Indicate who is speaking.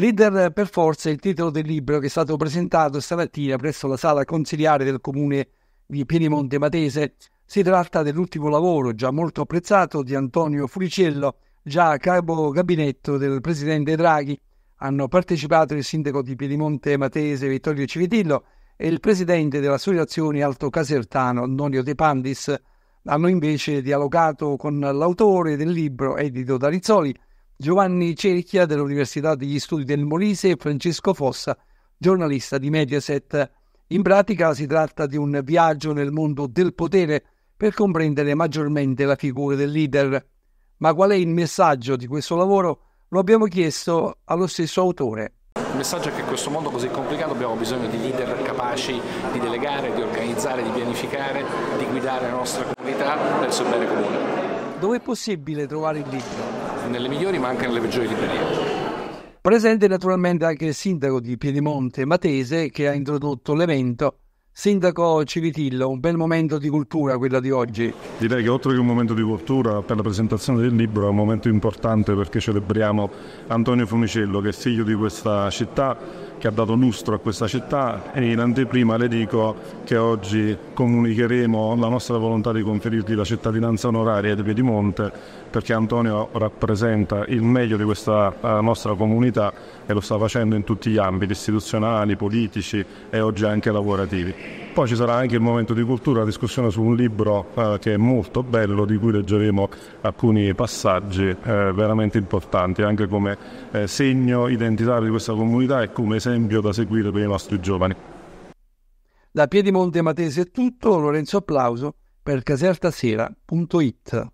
Speaker 1: Leader eh, per forza è il titolo del libro che è stato presentato stamattina presso la sala consiliare del comune di Piedimonte Matese. Si tratta dell'ultimo lavoro già molto apprezzato di Antonio Furicello, già capo gabinetto del presidente Draghi. Hanno partecipato il sindaco di Piedimonte Matese Vittorio Civitillo e il presidente dell'associazione Alto Casertano Antonio De Pandis. Hanno invece dialogato con l'autore del libro, edito da Rizzoli, Giovanni Cerchia dell'Università degli Studi del Molise e Francesco Fossa, giornalista di Mediaset. In pratica si tratta di un viaggio nel mondo del potere per comprendere maggiormente la figura del leader. Ma qual è il messaggio di questo lavoro? Lo abbiamo chiesto allo stesso autore.
Speaker 2: Il messaggio è che in questo mondo così complicato abbiamo bisogno di leader capaci di delegare, di organizzare, di pianificare, di guidare la nostra comunità verso il bene comune.
Speaker 1: Dove è possibile trovare il leader?
Speaker 2: nelle migliori ma anche nelle peggiori librerie. Presente
Speaker 1: naturalmente anche il sindaco di Piedimonte Matese che ha introdotto l'evento.
Speaker 3: Sindaco Civitillo, un bel momento di cultura quello di oggi. Direi che oltre che un momento di cultura per la presentazione del libro è un momento importante perché celebriamo Antonio Fumicello che è figlio di questa città che ha dato lustro a questa città e in anteprima le dico che oggi comunicheremo la nostra volontà di conferirgli la cittadinanza onoraria di Piedimonte perché Antonio rappresenta il meglio di questa nostra comunità e lo sta facendo in tutti gli ambiti istituzionali, politici e oggi anche lavorativi. Poi ci sarà anche il momento di cultura, la discussione su un libro eh, che è molto bello, di cui leggeremo alcuni passaggi eh, veramente importanti, anche come eh, segno identitario di questa comunità e come esempio da seguire per i nostri giovani. Da Piedimonte Matese è tutto, Lorenzo Applauso per casertasera.it